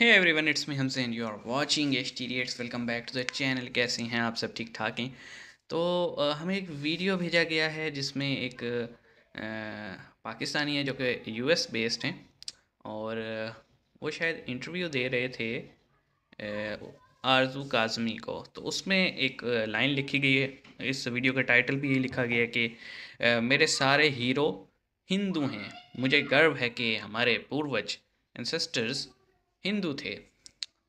Hey everyone it's me हमसे and you are watching S T D welcome back to the channel कैसे हैं आप सब ठीक ठाक हैं तो हमें एक वीडियो भेजा गया है जिसमें एक पाकिस्तानी है जो कि यूएस बेस्ड हैं और वो शायद इंटरव्यू दे रहे थे आरजू काजमी को तो उसमें एक लाइन लिखी गई है इस वीडियो का टाइटल भी ये लिखा गया है कि मेरे सारे हीरो हिंदू हैं मुझे गर्व है कि हमारे पूर्वज एंसेस्टर्स हिंदू थे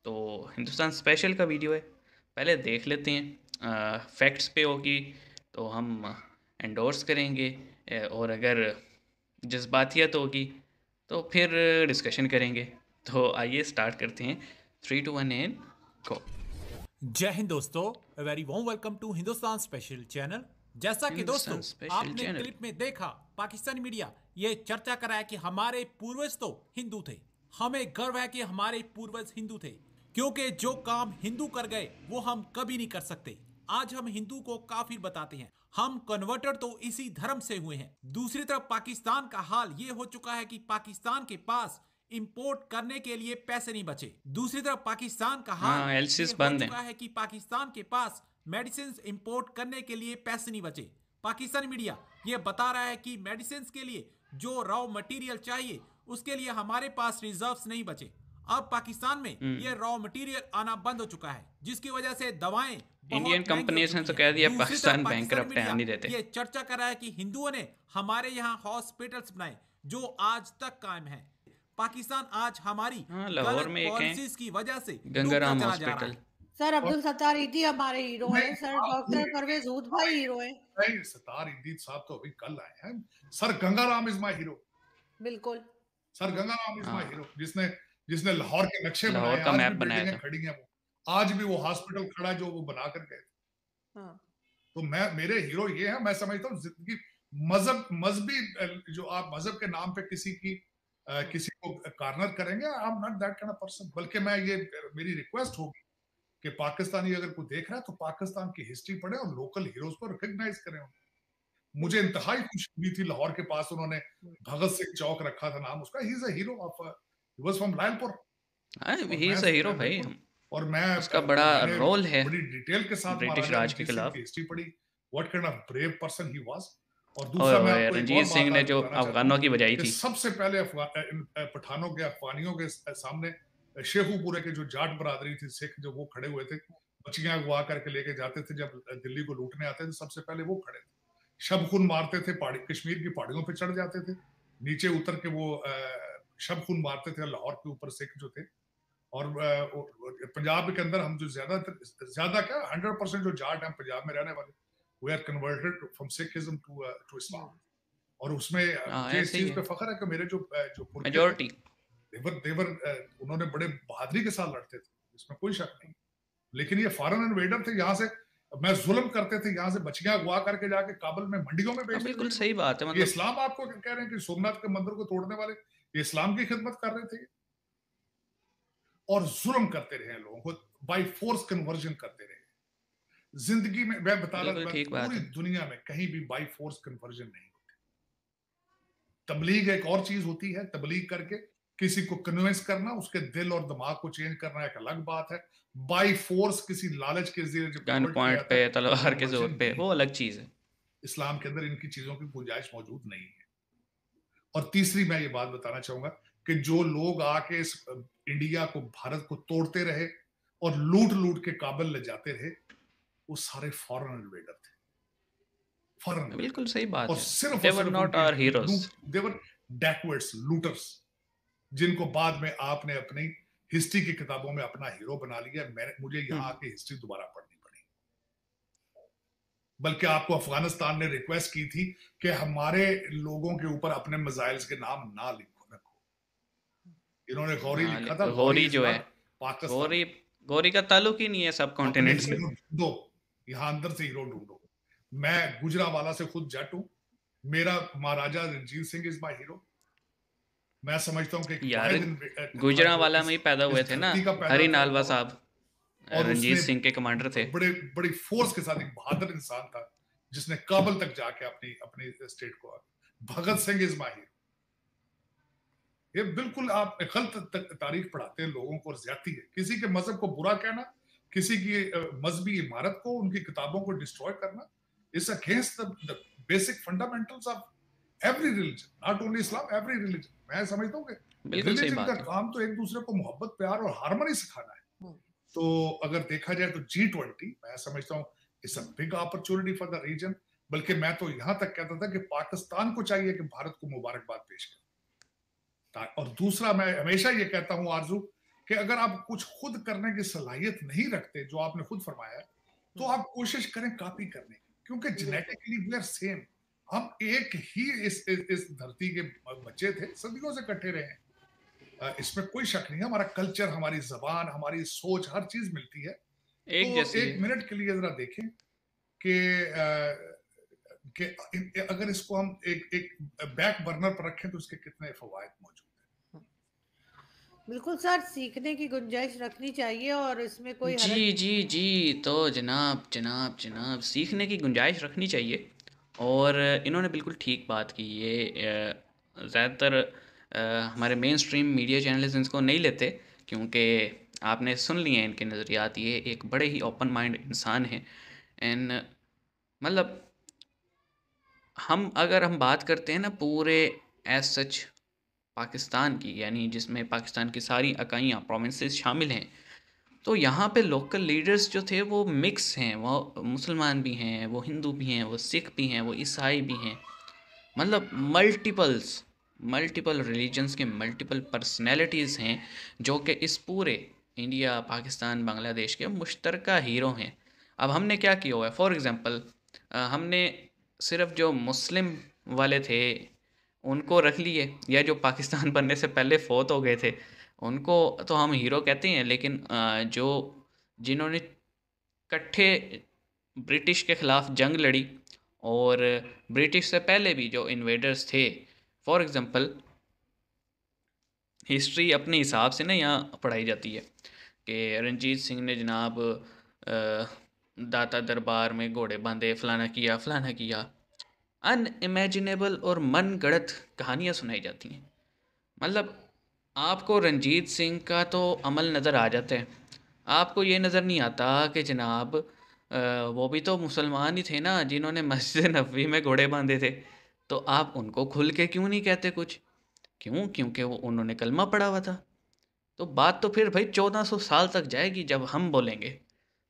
तो हिंदुस्तान स्पेशल का वीडियो है पहले देख लेते हैं फैक्ट्स पे होगी तो हम एंडोर्स करेंगे और अगर जज्बातियत तो होगी तो फिर डिस्कशन करेंगे तो आइए स्टार्ट करते हैं थ्री टू वन एन को जय हिंद दोस्तों very warm welcome to Hindustan special channel जैसा कि दोस्तों आपने क्लिप में देखा पाकिस्तानी मीडिया ये चर्चा कराया कि हमारे पूर्वज तो हिंदू थे हमें गर्व है कि हमारे पूर्वज हिंदू थे क्योंकि जो काम हिंदू कर गए वो हम कभी नहीं कर सकते आज हम हिंदू को काफिर बताते हैं हम कन्वर्टर तो इसी धर्म से हुए हैं दूसरी तरफ पाकिस्तान का हाल ये हो चुका है कि पाकिस्तान के पास इंपोर्ट करने के लिए पैसे नहीं बचे दूसरी तरफ पाकिस्तान का हाल हाँ, हो चुका है कि पाकिस्तान के पास मेडिसिन इंपोर्ट करने के लिए पैसे नहीं बचे पाकिस्तान मीडिया ये बता रहा है कि मेडिसिन के लिए जो रॉ मटेरियल चाहिए उसके लिए हमारे पास रिजर्व्स नहीं बचे अब पाकिस्तान में हम्म। ये रॉ मटेरियल आना बंद हो चुका है जिसकी वजह से दवाएं इंडियन कंपनीज ने तो कह दिया पाकिस्तान बैंकरप्ट है नहीं रहते ये चर्चा कर रहा है कि हिंदुओं ने हमारे यहाँ हॉस्पिटल्स बनाए जो आज तक कायम है पाकिस्तान आज हमारी हाँ, लाहौर में एक की वजह से गंगाराम हॉस्पिटल सर अब्दुल सत्तार इदी हमारे हीरो हैं सर डॉक्टर परवेज हूद भाई हीरो हैं सत्तार इदी साहब तो अभी कल आए हैं sir Gangaram is my hero बिल्कुल sir Ganga Ram is my hero हाँ। जिसने जिसने लाहौर के नक्शे बनाए का मैप बनाया था। खड़ी है वो आज भी वो हॉस्पिटल खड़ा जो वो बना कर गए हाँ। तो मैं मेरे हीरो ये है मैं समझता हूँ जिंदगी मजहब मजहबी जो आप मजहब के नाम पे किसी की आ, हाँ। किसी को कार्नर करेंगे I am not that kind of person बल्कि मैं ये मेरी रिक्वेस्ट होगी कि पाकिस्तानी अगर कोई देख रहा है तो पाकिस्तान की हिस्ट्री पढ़े और लोकल हीरोज को रिकग्नाइज करें उन्हें मुझे इंतहाई खुशी हुई थी लाहौर के पास उन्होंने भगत सिंह चौक रखा था नाम उसका ही hero of he was from Lyallpur he is a hero भाई और मैं उसका बड़ा रोल है बड़ी डिटेल के साथ ब्रिटिश राज के खिलाफ हिस्ट्री पढ़ी what kind of brave person he was और दूसरा और मैं रणजीत सिंह ने जो अफगानों की बजाई थी सबसे पहले पठानों के अफगानियों के सामने शेखुपुरे के जो जाट बरादरी थी सिख जो वो खड़े हुए थे बच्चियां अगवा करके लेके जाते थे जब दिल्ली को लूटने आते थे सबसे पहले वो खड़े थे शब खून मारते थे पहाड़ी कश्मीर की पहाड़ियों पे चढ़ जाते थे नीचे उतर के वो शब खून मारते थे लाहौर के ऊपर सिख जो थे और पंजाब के अंदर हम जो ज्यादा ज्यादा क्या हंड्रेड परसेंट जो जाट हैं पंजाब में रहने वाले वे are converted from Sikhism to to Islam और उसमें इस हाँ, चीज पे फखर है कि मेरे जो जो मेजॉरिटी देवर देवर उन्होंने बड़े बहादुरी के साथ लड़ते थे इसमें कोई शक नहीं लेकिन ये फॉरेन इन्वेडर थे यहाँ से मैं जुल्म करते थे यहाँ से बछिया अगवा करके जाके काबल में मंडियों में बेचते बिल्कुल सही बात है मतलब इस्लाम आपको कह रहे हैं कि सोमनाथ के मंदिर को तोड़ने वाले इस्लाम की खिदमत कर रहे थे और जुल्म करते रहे लोगों को बाई फोर्स कन्वर्जन करते रहे जिंदगी में मैं बता रहा हूँ पूरी दुनिया में कहीं भी बाई फोर्स कन्वर्जन नहीं होती तबलीग एक और चीज होती है तबलीग करके किसी को कन्विंस करना उसके दिल और दिमाग को चेंज करना एक अलग बात है बाय फोर्स किसी लालच के जरिए पॉइंट पे तलवार तो के जोर पे वो अलग चीज है इस्लाम के अंदर इनकी चीजों की गुंजाइश मौजूद नहीं है और तीसरी मैं ये बात बताना चाहूंगा कि जो लोग आके इस इंडिया को भारत को तोड़ते रहे और लूट लूट के काबल ले जाते रहे वो सारे फॉरन इन्वेडर थे फॉरेन बिल्कुल सही बात और है। सिर्फ they're not our heroes they're backwards looters जिनको बाद में आपने अपनी हिस्ट्री की किताबों में अपना हीरो बना लिया मैंने मुझे हम्म। यहाँ आके हिस्ट्री दोबारा पढ़नी पड़ी बल्कि आपको अफगानिस्तान ने रिक्वेस्ट की थी कि हमारे लोगों के ऊपर अपने मिसाइल्स के नाम ना लिखो रखो इन्होंने गौरी हाँ, लिखा था तो गौरी जो है पाकिस्तान गौरी का ताल्लुक ही नहीं है सब कॉन्टिनेंट से दो यहाँ अंदर से हीरो ढूंढो मैं गुजरा वाला से खुद जट हूँ मेरा Maharaja Ranjit Singh is my hero मैं समझता हूँ गुजरा वाला में ही पैदा हुए थे ना हरी नालवा साहब रंजीत सिंह के कमांडर थे बड़े बड़ी फोर्स के साथ एक बहादुर इंसान था जिसने काबल तक जाके अपनी अपनी स्टेट को भगत सिंह इज माहिर ये बिल्कुल आप गलत तारीख पढ़ाते हैं लोगों को ज्यादा है किसी के मजहब को बुरा कहना किसी की मजहबी इमारत को उनकी किताबों को डिस्ट्रॉय करना is against the basic fundamentals of every religion not only Islam every religion मैं समझता हूँ का काम तो एक दूसरे को मोहब्बत प्यार और हारमोनी सिखाना है हम्म। तो अगर देखा जाए तो जी ट्वेंटी मैं समझता हूँ is big opportunity for the region बल्कि मैं तो यहां तक कहता था कि पाकिस्तान को चाहिए कि भारत को मुबारकबाद पेश करे और दूसरा मैं हमेशा ये कहता हूं आरजू कि अगर आप कुछ खुद करने की सलाहियत नहीं रखते जो आपने खुद फरमाया तो हम्म। आप कोशिश करें कॉपी करने की क्योंकि जेनेटिकली वी आर सेम हम एक ही इस इस, इस धरती के बच्चे थे सदियों से कट्ठे रहे हैं इसमें कोई शक नहीं है हमारा कल्चर हमारी जबान हमारी सोच हर चीज मिलती है एक तो एक मिनट के लिए जरा देखें कि कि अगर इसको हम एक एक बैक बर्नर पर रखें तो उसके कितने फवायद मौजूद बिल्कुल सर सीखने की गुंजाइश रखनी चाहिए और इसमें कोई जी जी जी तो जनाब जनाब जनाब सीखने की गुंजाइश रखनी चाहिए और इन्होंने बिल्कुल ठीक बात की ये ज़्यादातर हमारे मेन स्ट्रीम मीडिया चैनल्स इनको नहीं लेते क्योंकि आपने सुन लिए हैं इनके नज़रियात ये एक बड़े ही ओपन माइंड इंसान हैं एंड मतलब हम अगर हम बात करते हैं ना पूरे एज सच पाकिस्तान की यानी जिसमें पाकिस्तान की सारी इकाइयाँ प्रोविंसेस शामिल हैं तो यहाँ पे लोकल लीडर्स जो थे वो मिक्स हैं वो मुसलमान भी हैं वो हिंदू भी हैं वो सिख भी हैं वो ईसाई भी हैं मतलब मल्टीपल्स मल्टीपल रिलीजन्स के मल्टीपल पर्सनैलिटीज़ हैं जो कि इस पूरे इंडिया पाकिस्तान बांग्लादेश के मुश्तरक हीरो हैं अब हमने क्या किया हुआ है फॉर एग्ज़ाम्पल हमने सिर्फ जो मुस्लिम वाले थे उनको रख लिए या जो पाकिस्तान बनने से पहले फौत हो गए थे उनको तो हम हीरो कहते हैं लेकिन जो जिन्होंने कट्ठे ब्रिटिश के ख़िलाफ़ जंग लड़ी और ब्रिटिश से पहले भी जो इन्वेडर्स थे फॉर एग्ज़ाम्पल हिस्ट्री अपने हिसाब से ना यहाँ पढ़ाई जाती है कि रंजीत सिंह ने जनाब दाता दरबार में घोड़े बांधे फलाना किया फलाना किया अनइमेजिनेबल और मन गढ़त कहानियाँ सुनाई जाती हैं मतलब आपको रंजीत सिंह का तो अमल नज़र आ जाता है आपको ये नज़र नहीं आता कि जनाब वो भी तो मुसलमान ही थे ना जिन्होंने मस्जिद नबी में घोड़े बांधे थे तो आप उनको खुल के क्यों नहीं कहते कुछ क्यों क्योंकि वो उन्होंने कलमा पढ़ा हुआ था तो बात तो फिर भाई चौदह सौ साल तक जाएगी जब हम बोलेंगे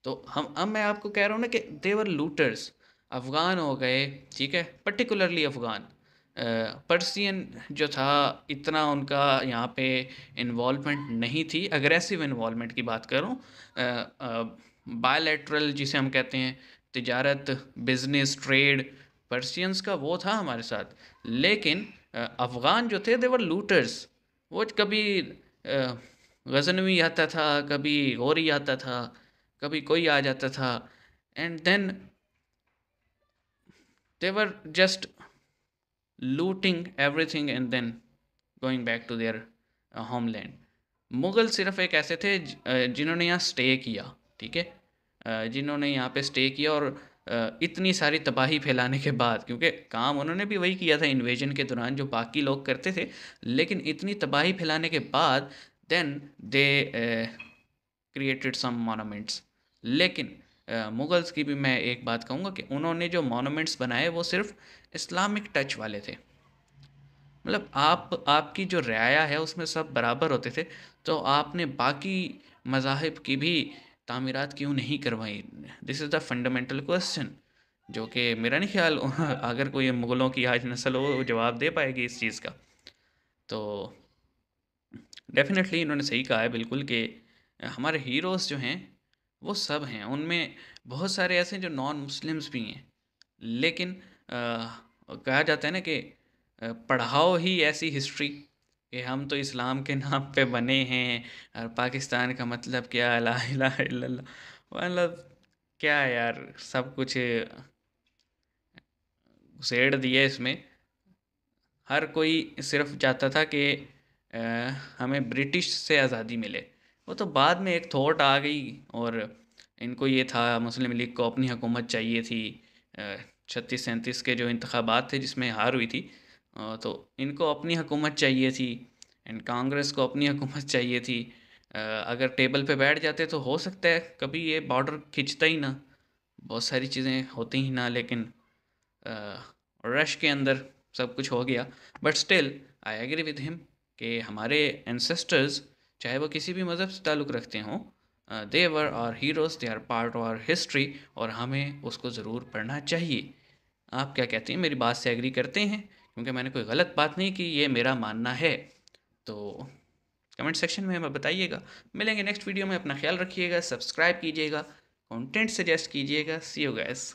तो हम अब मैं आपको कह रहा हूँ ना कि देवर लूटर्स अफ़गान हो गए ठीक है पर्टिकुलरली अफ़गान पर्सियन जो था इतना उनका यहाँ पे इन्वॉल्वमेंट नहीं थी अग्रेसिव इन्वॉल्वमेंट की बात करूँ बायलैटरल जिसे हम कहते हैं तजारत बिजनेस ट्रेड पर्सियंस का वो था हमारे साथ लेकिन अफ़गान जो थे देवर लूटर्स वो कभी गजनवी आता था कभी गौरी आता था कभी कोई आ जाता था and then they were just looting thing and then going back to their home homeland Mughal सिर्फ एक ऐसे थे जिन्होंने यहाँ स्टे किया ठीक है जिन्होंने यहाँ पे स्टे किया और इतनी सारी तबाही फैलाने के बाद क्योंकि काम उन्होंने भी वही किया था इन्वेजन के दौरान जो बाकी लोग करते थे लेकिन इतनी तबाही फैलाने के बाद देन दे क्रिएटेड सम मोनोमेंट्स लेकिन मुग़ल्स की भी मैं एक बात कहूँगा कि उन्होंने जो मोनोमेंट्स बनाए वो सिर्फ इस्लामिक टच वाले थे मतलब आप आपकी जो रियाया है उसमें सब बराबर होते थे तो आपने बाकी मजाहब की भी तामीरात क्यों नहीं करवाई this is the fundamental question जो कि मेरा नहीं ख्याल अगर कोई मुग़लों की आज नस्ल हो वो जवाब दे पाएगी इस चीज़ का तो डेफिनेटली इन्होंने सही कहा है बिल्कुल कि हमारे हीरोज़ जो हैं वो सब हैं उनमें बहुत सारे ऐसे जो नॉन मुस्लिम्स भी हैं लेकिन आ, कहा जाता है ना कि पढ़ाओ ही ऐसी हिस्ट्री कि हम तो इस्लाम के नाम पे बने हैं और पाकिस्तान का मतलब क्या अला मतलब क्या यार सब कुछ घुसेड़ दिए इसमें हर कोई सिर्फ चाहता था कि हमें ब्रिटिश से आज़ादी मिले वो तो बाद में एक थॉट आ गई और इनको ये था मुस्लिम लीग को अपनी हुकूमत चाहिए थी छत्तीस सैंतीस के जो इंतबात थे जिसमें हार हुई थी तो इनको अपनी हुकूमत चाहिए थी एंड कांग्रेस को अपनी हुकूमत चाहिए थी अगर टेबल पे बैठ जाते तो हो सकता है कभी ये बॉर्डर खिंचता ही ना बहुत सारी चीज़ें होती ही ना लेकिन रश के अंदर सब कुछ हो गया but still I agree with him कि हमारे एनसेस्टर्स चाहे वो किसी भी मज़हब से ताल्लुक़ रखते हों they're our heroes they are part our history और हमें उसको ज़रूर पढ़ना चाहिए आप क्या कहते हैं मेरी बात से एग्री करते हैं क्योंकि मैंने कोई गलत बात नहीं की ये मेरा मानना है तो कमेंट सेक्शन में हमें बताइएगा मिलेंगे नेक्स्ट वीडियो में अपना ख्याल रखिएगा सब्सक्राइब कीजिएगा कंटेंट सजेस्ट कीजिएगा सी यू गैस